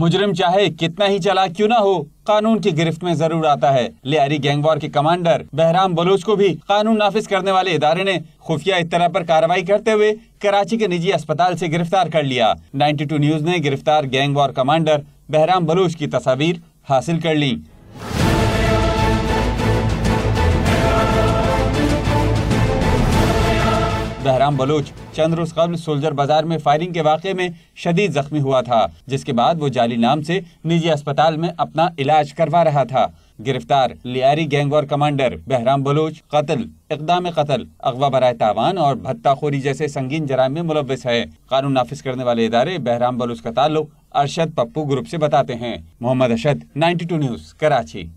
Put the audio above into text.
मुजरिम चाहे कितना ही चला क्यों ना हो कानून की गिरफ्त में जरूर आता है लियारी गैंगवार के कमांडर बहराम बलोच को भी कानून नाफिज करने वाले इदारे ने खुफिया इतला पर कार्रवाई करते हुए कराची के निजी अस्पताल से गिरफ्तार कर लिया 92 न्यूज ने गिरफ्तार गैंगवार कमांडर बहराम बलोच की तस्वीर हासिल कर ली बहराम बलोच चंद रोज कबल सोल्जर बाजार में फायरिंग के वाक़े में शदीद जख्मी हुआ था जिसके बाद वो जाली नाम से निजी अस्पताल में अपना इलाज करवा रहा था गिरफ्तार लियारी गैंगवार कमांडर बहराम बलोच कत्ल इकदाम कत्ल अगवा बरए तावान और भत्ताखोरी जैसे संगीन जराम में मुलविस है कानून नाफिज करने वाले इदारे बहराम बलोच का ताल्लुक अरशद पप्पू ग्रुप से बताते हैं मोहम्मद अरशद टू न्यूज कराची